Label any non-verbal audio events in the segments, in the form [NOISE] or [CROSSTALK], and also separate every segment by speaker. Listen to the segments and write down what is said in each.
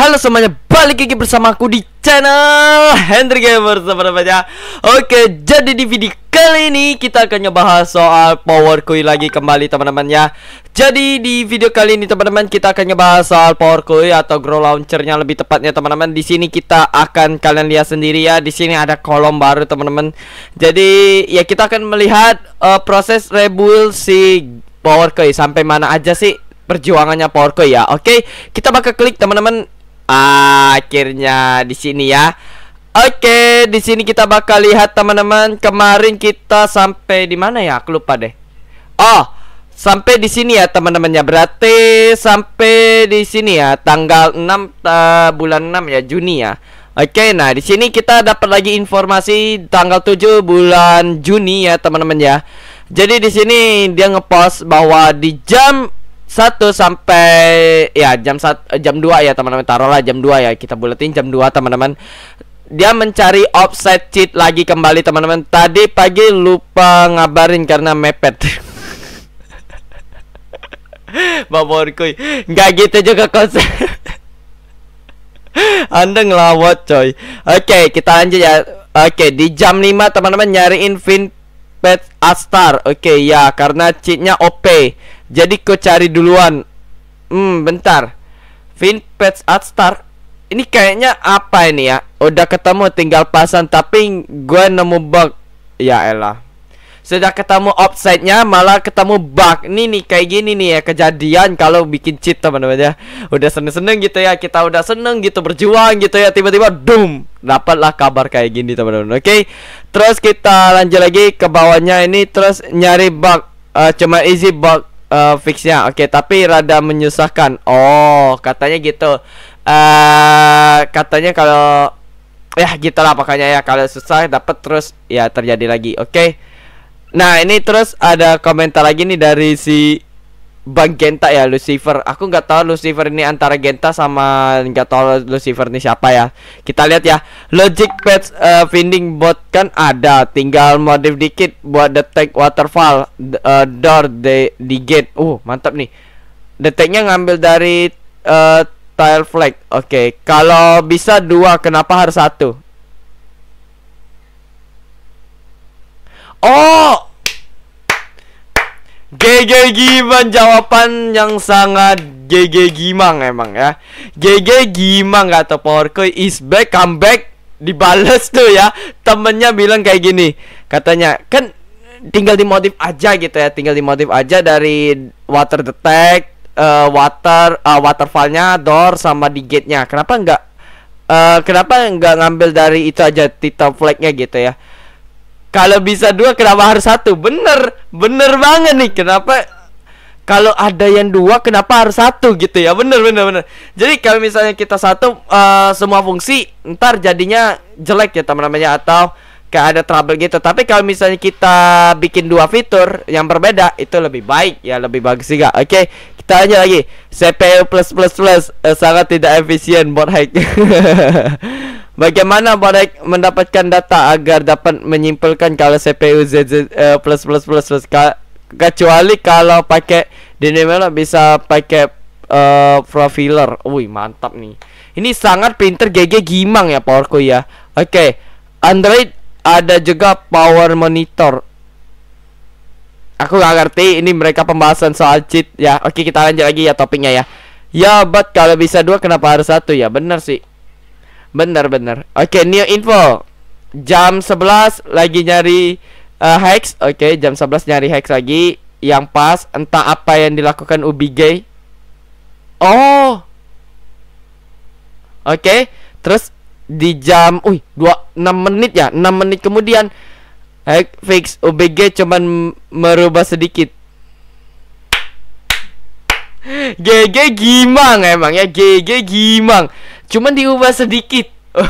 Speaker 1: Halo semuanya, balik lagi bersamaku di channel Hendry Gamer ya. Oke, jadi di video kali ini kita akan ngebahas soal Power Koi lagi kembali teman-teman ya. Jadi di video kali ini teman-teman kita akan ngebahas soal Power Koi atau Grow Launchernya lebih tepatnya teman-teman. Di sini kita akan kalian lihat sendiri ya. Di sini ada kolom baru teman-teman. Jadi ya kita akan melihat uh, proses rebuild si Power Koi sampai mana aja sih perjuangannya Power Koi ya. Oke, kita bakal klik teman-teman akhirnya di sini ya. Oke, di sini kita bakal lihat teman-teman. Kemarin kita sampai di mana ya? Aku lupa deh. Oh, sampai di sini ya teman-temannya. Berarti sampai di sini ya tanggal 6 uh, bulan 6 ya Juni ya. Oke, nah di sini kita dapat lagi informasi tanggal 7 bulan Juni ya teman-teman ya. Jadi di sini dia ngepost bahwa di jam 1 sampai ya jam sat, jam 2 ya teman-teman taruhlah jam 2 ya kita buletin jam 2 teman-teman dia mencari offset cheat lagi kembali teman-teman tadi pagi lupa ngabarin karena mepet [LAUGHS] Babor kuy nggak gitu juga konsep [LAUGHS] Anda ngelawat coy Oke okay, kita lanjut ya Oke okay, di jam 5 teman-teman nyariin finpet Astar Oke okay, ya karena cheatnya OP jadi kau cari duluan. Hmm, bentar. at Star. Ini kayaknya apa ini ya? Udah ketemu tinggal pasang tapi gue nemu bug. Ya elah. Sudah ketemu offside-nya malah ketemu bug. Nih nih kayak gini nih ya kejadian kalau bikin cheat teman-teman ya. Udah seneng-seneng gitu ya. Kita udah seneng gitu berjuang gitu ya. Tiba-tiba doom. Dapatlah kabar kayak gini teman-teman. Oke. Terus kita lanjut lagi ke bawahnya ini terus nyari bug. Uh, cuma easy bug uh, fixnya. Oke, okay, tapi rada menyusahkan. Oh, katanya gitu. Uh, katanya kalau ya gitulah pokoknya ya kalau susah dapat terus ya terjadi lagi. Oke. Okay? Nah, ini terus ada komentar lagi nih dari si bang Genta ya Lucifer. Aku nggak tahu Lucifer ini antara Genta sama nggak tahu Lucifer ini siapa ya. Kita lihat ya. Logic patch eh, uh, finding bot kan ada, tinggal modif dikit buat detect waterfall uh, door the the gate. Uh, mantap nih. Deteknya ngambil dari uh, tile flag. Oke, okay. kalau bisa dua, kenapa harus satu? Oh, GG Gimang jawaban yang sangat GG Gimang emang ya GG Gimang power Powercoin is back comeback dibales tuh ya temennya bilang kayak gini katanya kan tinggal dimodif aja gitu ya tinggal dimodif aja dari water detect uh, water uh, waterfallnya door sama di gate nya kenapa enggak uh, kenapa enggak ngambil dari itu aja tita flagnya gitu ya kalau bisa dua kenapa harus satu? Bener, bener banget nih. Kenapa kalau ada yang dua kenapa harus satu gitu ya? Bener, bener, bener. Jadi kalau misalnya kita satu uh, semua fungsi, ntar jadinya jelek ya teman-temannya atau kayak ada trouble gitu. Tapi kalau misalnya kita bikin dua fitur yang berbeda itu lebih baik ya, lebih bagus juga. Oke, okay, kita aja lagi. CPU plus plus plus eh, sangat tidak efisien buat hack. [LAUGHS] Bagaimana mereka mendapatkan data agar dapat menyimpulkan kalau CPU ZZ uh, eh, plus plus plus plus kecuali kalau pakai lah bisa pakai uh, profiler. Wih, mantap nih. Ini sangat pinter GG Gimang ya powerku ya. Oke, okay. Android ada juga power monitor. Aku gak ngerti ini mereka pembahasan soal cheat ya. Oke, okay, kita lanjut lagi ya topiknya ya. Ya, but kalau bisa dua kenapa harus satu ya? Bener sih. Bener bener. Oke, okay, new info. Jam 11 lagi nyari uh, hex. Oke, okay, jam 11 nyari hex lagi yang pas entah apa yang dilakukan Ubi Gay Oh. Oke, okay, terus di jam Uy, dua 6 menit ya, 6 menit kemudian hex fix UBG cuman merubah sedikit. GG Gimang emang ya GG Gimang cuman diubah sedikit [LAUGHS]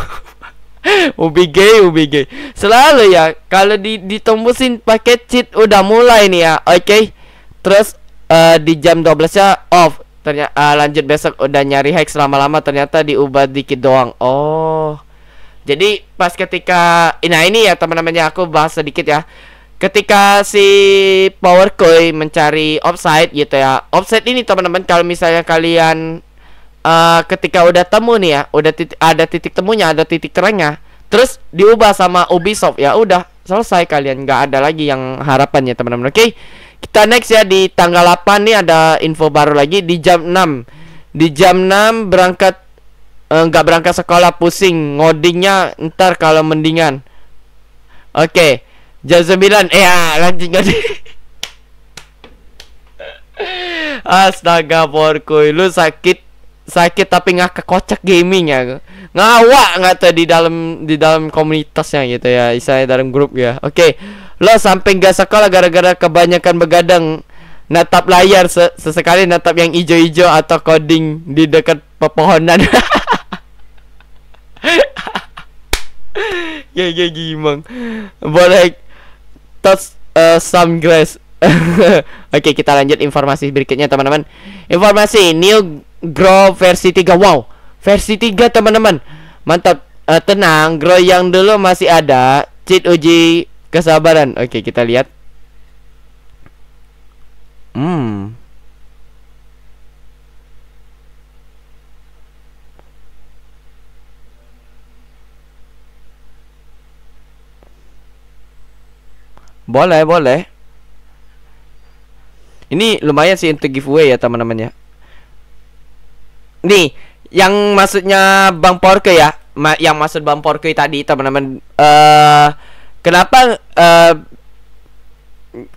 Speaker 1: ubi ubi UBG selalu ya kalau di ditembusin pakai cheat udah mulai nih ya oke okay? terus uh, di jam 12 nya off ternyata uh, eh, lanjut besok udah nyari hack lama-lama ternyata diubah dikit doang oh jadi pas ketika nah ini ya teman-temannya aku bahas sedikit ya ketika si Power Koi mencari offside gitu ya offside ini teman-teman kalau misalnya kalian Eh, ketika udah temu nih ya, udah titik, ada titik temunya, ada titik terangnya, terus diubah sama Ubisoft ya udah selesai kalian nggak ada lagi yang harapannya teman-teman. Oke. Okay? Kita next ya di tanggal 8 nih ada info baru lagi di jam 6. Di jam 6 berangkat eh, nggak uh, berangkat sekolah pusing ngodingnya ntar kalau mendingan. Oke. Okay. Jam 9 eh ya, lanjut ngoding. [LAUGHS] Astaga, porkuy lu sakit sakit tapi nggak kekocak gaming ya nggak tuh di dalam di dalam komunitasnya gitu ya misalnya dalam grup ya oke okay. lo sampai nggak sekolah gara-gara kebanyakan begadang natap layar se sesekali natap yang ijo-ijo atau coding di dekat pepohonan [LAUGHS] ya ya gimang boleh touch eh, uh, some grass [LAUGHS] oke okay, kita lanjut informasi berikutnya teman-teman informasi new Grow versi 3 Wow Versi 3 teman-teman Mantap uh, Tenang Grow yang dulu masih ada Cheat uji kesabaran Oke okay, kita lihat Hmm Boleh, boleh. Ini lumayan sih untuk giveaway ya teman-teman ya nih yang maksudnya Bang Porke ya, ma yang maksud Bang Porke tadi teman-teman uh, kenapa uh,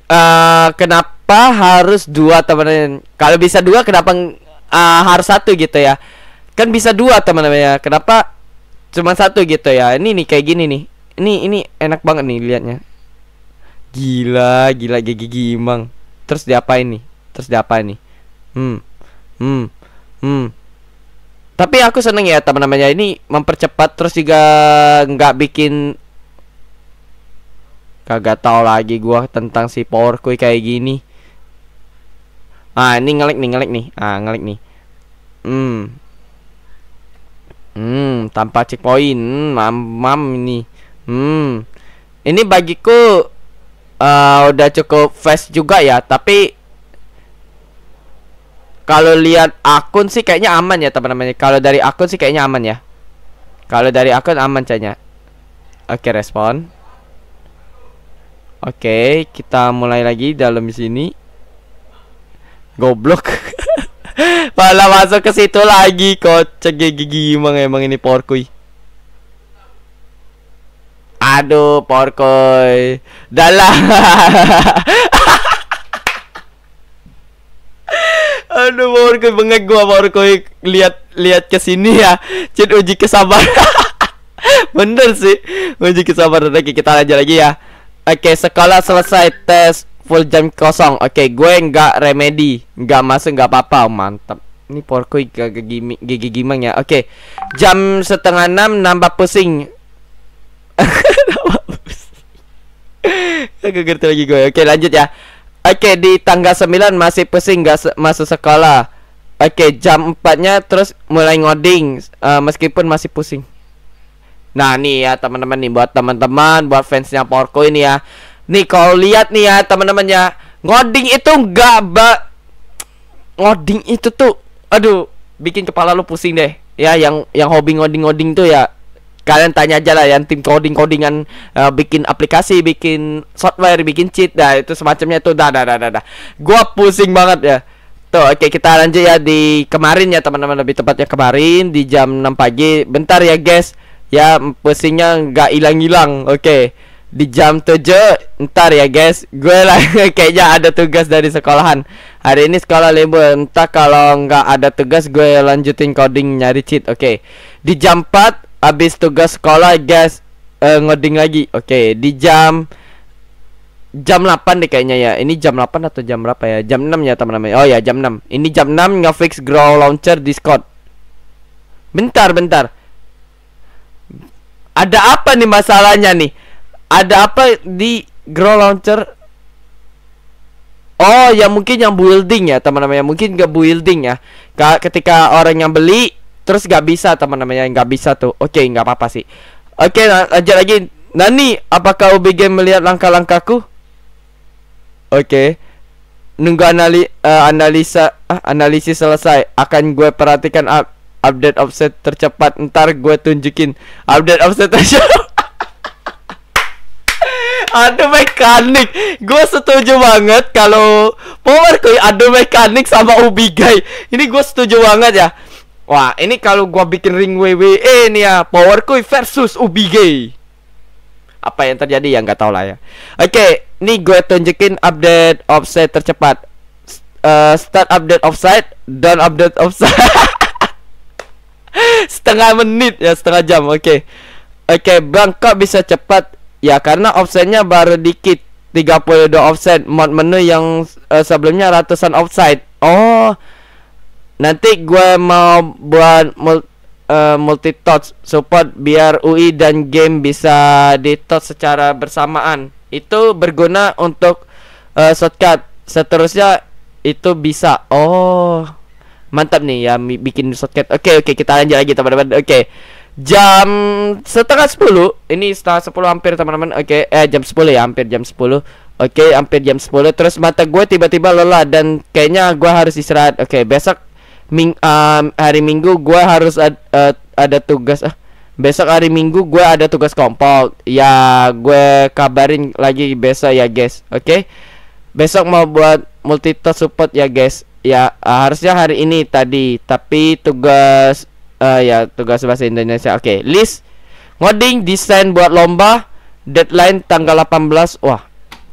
Speaker 1: uh, kenapa harus dua teman-teman? Kalau bisa dua kenapa uh, harus satu gitu ya? Kan bisa dua teman-teman ya. Kenapa cuma satu gitu ya? Ini nih kayak gini nih. Ini ini enak banget nih liatnya. Gila, gila gigi gimang. Terus diapain nih? Terus diapain nih? Hmm. Hmm. Hmm tapi aku seneng ya teman-temannya ini mempercepat terus juga nggak bikin kagak tahu lagi gua tentang si power kui kayak gini ah ini ngelik nih ngelik nih ah ngelik nih hmm hmm tanpa checkpoint hmm, mam mam ini hmm ini bagiku uh, udah cukup fast juga ya tapi kalau lihat akun sih kayaknya aman ya teman-teman. Ya. Kalau dari akun sih kayaknya aman ya. Kalau dari akun aman cahnya. Oke, respon. Oke, kita mulai lagi dalam sini. Goblok. [LAUGHS] Malah masuk ke situ lagi kocak gigi emang emang ini porkui. Aduh, porkoi. Dalam. [LAUGHS] aduh baru banget bengek gue baru gue lihat lihat ke sini ya Cid uji kesabaran [LAUGHS] bener sih uji kesabaran lagi kita lanjut lagi ya oke sekolah selesai tes full jam kosong oke gue enggak remedy, enggak masuk enggak apa-apa oh, mantap ini porco gak gigi gimang ya oke jam setengah enam nambah pusing [LAUGHS] nambah pusing [LAUGHS] ngerti lagi gue oke lanjut ya Oke di tanggal 9 masih pusing gak se masuk sekolah Oke jam 4 nya terus mulai ngoding uh, Meskipun masih pusing Nah nih ya teman-teman nih buat teman-teman buat fansnya Porco ini ya Nih kalau lihat nih ya teman-teman ya Ngoding itu gak ba Ngoding itu tuh aduh bikin kepala lu pusing deh ya yang yang hobi ngoding-ngoding tuh ya kalian tanya aja lah yang tim coding codingan uh, eh, bikin aplikasi bikin software bikin cheat dah itu semacamnya itu dah dah dah dah, dah. gua pusing banget ya tuh oke okay, kita lanjut ya di kemarin ya teman-teman lebih tepatnya kemarin di jam 6 pagi bentar ya guys ya pusingnya nggak hilang-hilang oke okay. di jam 7 ntar ya guys gue lah [LAUGHS] kayaknya ada tugas dari sekolahan hari ini sekolah libur entah kalau nggak ada tugas gue lanjutin coding nyari cheat oke okay. di jam 4 abis tugas sekolah guys uh, ngoding lagi oke okay, di jam jam 8 deh kayaknya ya ini jam 8 atau jam berapa ya jam 6 ya teman-teman oh ya jam 6 ini jam 6 ngefix grow launcher discord bentar bentar ada apa nih masalahnya nih ada apa di grow launcher Oh, ya mungkin yang building ya, teman-teman. Ya mungkin nggak building ya. Ketika orang yang beli terus gak bisa teman temen yang nggak bisa tuh oke okay, nggak apa-apa sih oke okay, lanjut lagi Nani apakah ubi game melihat langkah-langkahku oke okay. nunggu anali uh, analisa uh, analisis selesai akan gue perhatikan up update offset tercepat ntar gue tunjukin update offset tercepat [LAUGHS] Aduh mekanik Gue setuju banget kalau Power koi Aduh mekanik sama Ubi Guy Ini gue setuju banget ya Wah, ini kalau gua bikin ring WWE ini ya, Power Kui versus UBG. Apa yang terjadi ya nggak tahu lah ya. Oke, okay, ini gue tunjukin update offset tercepat. Uh, start update offside, dan update offside. [LAUGHS] setengah menit ya, setengah jam. Oke. Okay. Oke, okay, Bang, kok bisa cepat? Ya karena offsetnya baru dikit. 32 offset mod menu yang uh, sebelumnya ratusan offside. Oh, Nanti gue mau buat mul uh, eh, multi touch support biar UI dan game bisa di touch secara bersamaan. Itu berguna untuk uh, shortcut. Seterusnya itu bisa. Oh, mantap nih ya bikin shortcut. Oke okay, oke okay, kita lanjut lagi teman-teman. Oke. Okay jam setengah sepuluh ini setengah sepuluh hampir teman-teman oke okay. eh jam sepuluh ya hampir jam sepuluh oke okay, hampir jam sepuluh terus mata gue tiba-tiba lelah dan kayaknya gue harus istirahat oke okay, besok Ming um, hari Minggu gue harus ad, uh, ada tugas ah besok hari Minggu gue ada tugas kompol ya gue kabarin lagi besok ya guys oke okay? besok mau buat multitask support ya guys ya uh, harusnya hari ini tadi tapi tugas uh, ya tugas bahasa Indonesia oke okay. list ngoding desain buat lomba deadline tanggal 18 wah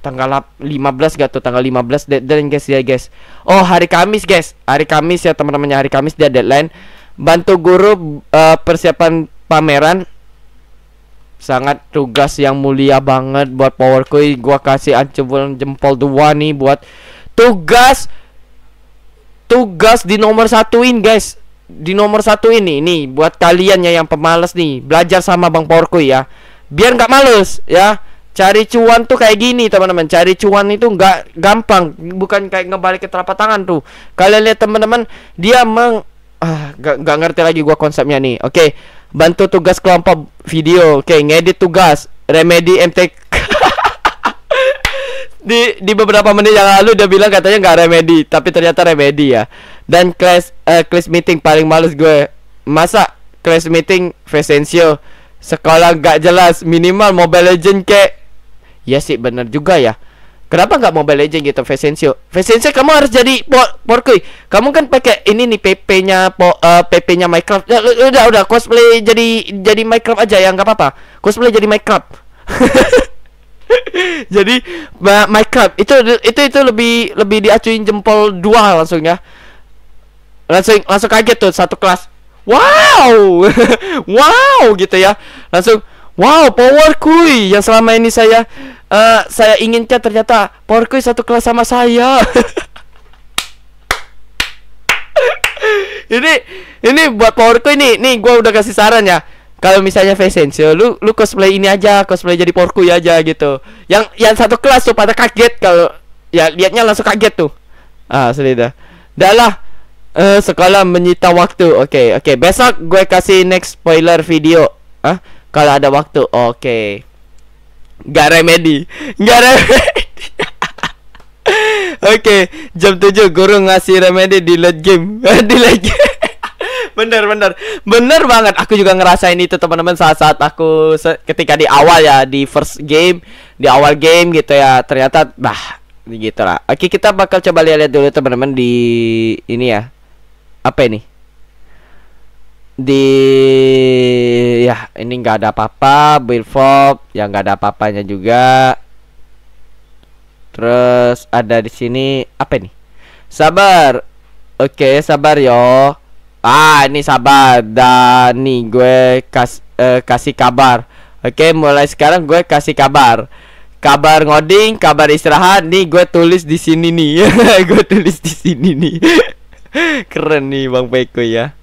Speaker 1: tanggal 15 gak tuh tanggal 15 deadline guys ya guys oh hari Kamis guys hari Kamis ya teman-temannya hari Kamis dia deadline bantu guru uh, persiapan pameran sangat tugas yang mulia banget buat power koi gua kasih ancur jempol dua nih buat tugas tugas di nomor satuin guys di nomor satu ini ini buat kalian ya yang pemalas nih belajar sama bang power koi ya biar nggak males ya Cari cuan tuh kayak gini teman-teman Cari cuan itu nggak gampang Bukan kayak ngebalik ke telapak tangan tuh Kalian lihat teman-teman Dia meng ah, gak, ngerti lagi gua konsepnya nih Oke okay. Bantu tugas kelompok video Oke okay. ngedit tugas remedy MTK [LAUGHS] di di beberapa menit yang lalu dia bilang katanya nggak remedy tapi ternyata remedy ya dan class uh, class meeting paling males gue masa class meeting Vesencio sekolah nggak jelas minimal Mobile Legend kek Iya sih bener juga ya Kenapa nggak Mobile Legend gitu Vesensio Vesensio kamu harus jadi por porkui. Kamu kan pakai ini nih PP-nya po uh, eh, PP-nya Minecraft. Ya, udah udah cosplay jadi jadi Minecraft aja ya nggak apa-apa. Cosplay jadi Minecraft. [LAUGHS] jadi Minecraft itu itu itu lebih lebih diacuin jempol dua langsung ya. Langsung langsung kaget tuh satu kelas. Wow. [LAUGHS] wow gitu ya. Langsung Wow, Power Kui yang selama ini saya uh, saya inginkan ternyata Power Kui satu kelas sama saya. [LAUGHS] ini ini buat Power Kui nih, nih gue udah kasih saran ya. Kalau misalnya fashion show, lu lu cosplay ini aja, cosplay jadi Power Kui aja gitu. Yang yang satu kelas tuh pada kaget kalau ya liatnya langsung kaget tuh. Ah, sudah dah. Dah lah. Uh, sekolah menyita waktu. Oke, okay, oke. Okay. Besok gue kasih next spoiler video. Ah, kalau ada waktu oke okay. nggak remedi nggak remedi [LAUGHS] oke okay. jam 7 guru ngasih remedy di late game [LAUGHS] di late game [LAUGHS] bener bener bener banget aku juga ngerasain itu teman-teman saat-saat aku ketika di awal ya di first game di awal game gitu ya ternyata bah gitu lah oke kita bakal coba lihat-lihat dulu teman-teman di ini ya apa ini di ya ini nggak ada apa-apa build fob ya nggak ada apa-apanya juga terus ada di sini apa nih sabar oke sabar yo ah ini sabar Dani gue kas eh, kasih kabar oke mulai sekarang gue kasih kabar kabar ngoding kabar istirahat nih gue tulis di sini nih [LAUGHS] gue tulis di sini nih [LAUGHS] keren nih bang Peko ya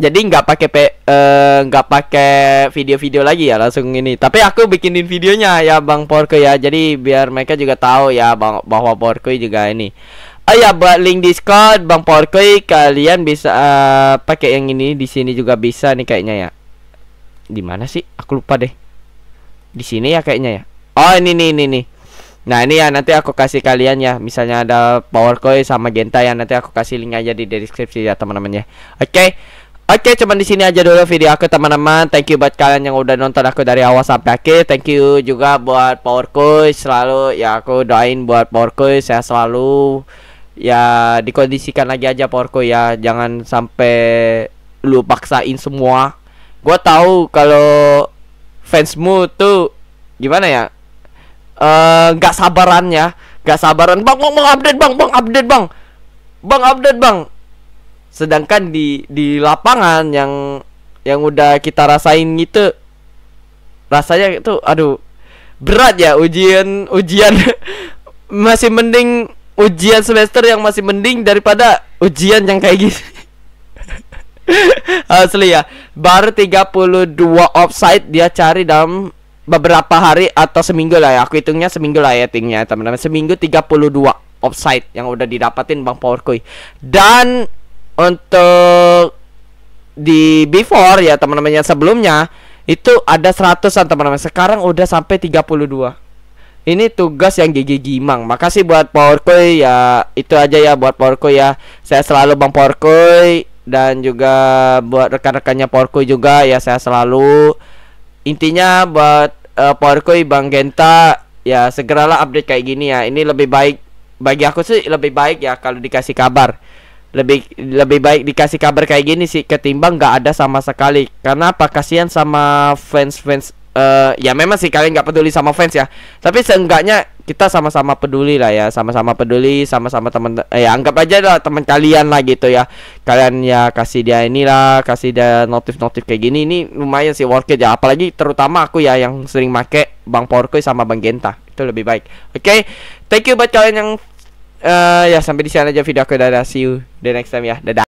Speaker 1: jadi nggak pakai eh, nggak uh, pakai video-video lagi ya langsung ini tapi aku bikinin videonya ya bang Porky ya jadi biar mereka juga tahu ya bang bahwa Porky juga ini oh ya buat link Discord bang Porky kalian bisa uh, pakai yang ini di sini juga bisa nih kayaknya ya di mana sih aku lupa deh di sini ya kayaknya ya oh ini nih ini nih Nah ini ya nanti aku kasih kalian ya Misalnya ada power coin sama genta ya Nanti aku kasih link aja di deskripsi ya teman-teman ya Oke okay. Oke, cuman di sini aja dulu video aku teman-teman. Thank you buat kalian yang udah nonton aku dari awal sampai akhir. Thank you juga buat Power selalu ya aku doain buat Power Coach saya selalu ya dikondisikan lagi aja Power ya. Jangan sampai lu paksain semua. Gua tahu kalau fansmu tuh gimana ya? Eh uh, sabaran ya, Gak sabaran. Bang, bang, bang update, bang, bang update, bang. Bang update, bang sedangkan di di lapangan yang yang udah kita rasain gitu rasanya itu aduh berat ya ujian ujian [LAUGHS] masih mending ujian semester yang masih mending daripada ujian yang kayak gini [LAUGHS] asli ya baru 32 offside dia cari dalam beberapa hari atau seminggu lah ya aku hitungnya seminggu lah ya tingnya teman-teman seminggu 32 offside yang udah didapatin Bang power koi dan untuk di before ya teman-teman yang sebelumnya itu ada 100-an teman-teman. Sekarang udah sampai 32 ini tugas yang gigi gimang makasih buat powerkoi ya itu aja ya buat powerkoi ya saya selalu bang powerkoi dan juga buat rekan-rekannya powerkoi juga ya saya selalu intinya buat uh, eh, powerkoi bang genta ya segeralah update kayak gini ya ini lebih baik bagi aku sih lebih baik ya kalau dikasih kabar lebih lebih baik dikasih kabar kayak gini sih ketimbang nggak ada sama sekali karena apa kasihan sama fans fans uh, ya memang sih kalian nggak peduli sama fans ya tapi seenggaknya kita sama-sama peduli lah ya sama-sama peduli sama-sama teman eh, ya anggap aja lah teman kalian lah gitu ya kalian ya kasih dia inilah kasih dia notif-notif kayak gini ini lumayan sih worth it ya apalagi terutama aku ya yang sering make Bang porco sama Bang Genta itu lebih baik oke okay? thank you buat kalian yang uh, ya sampai di sana aja video aku dadah see you the next time ya dadah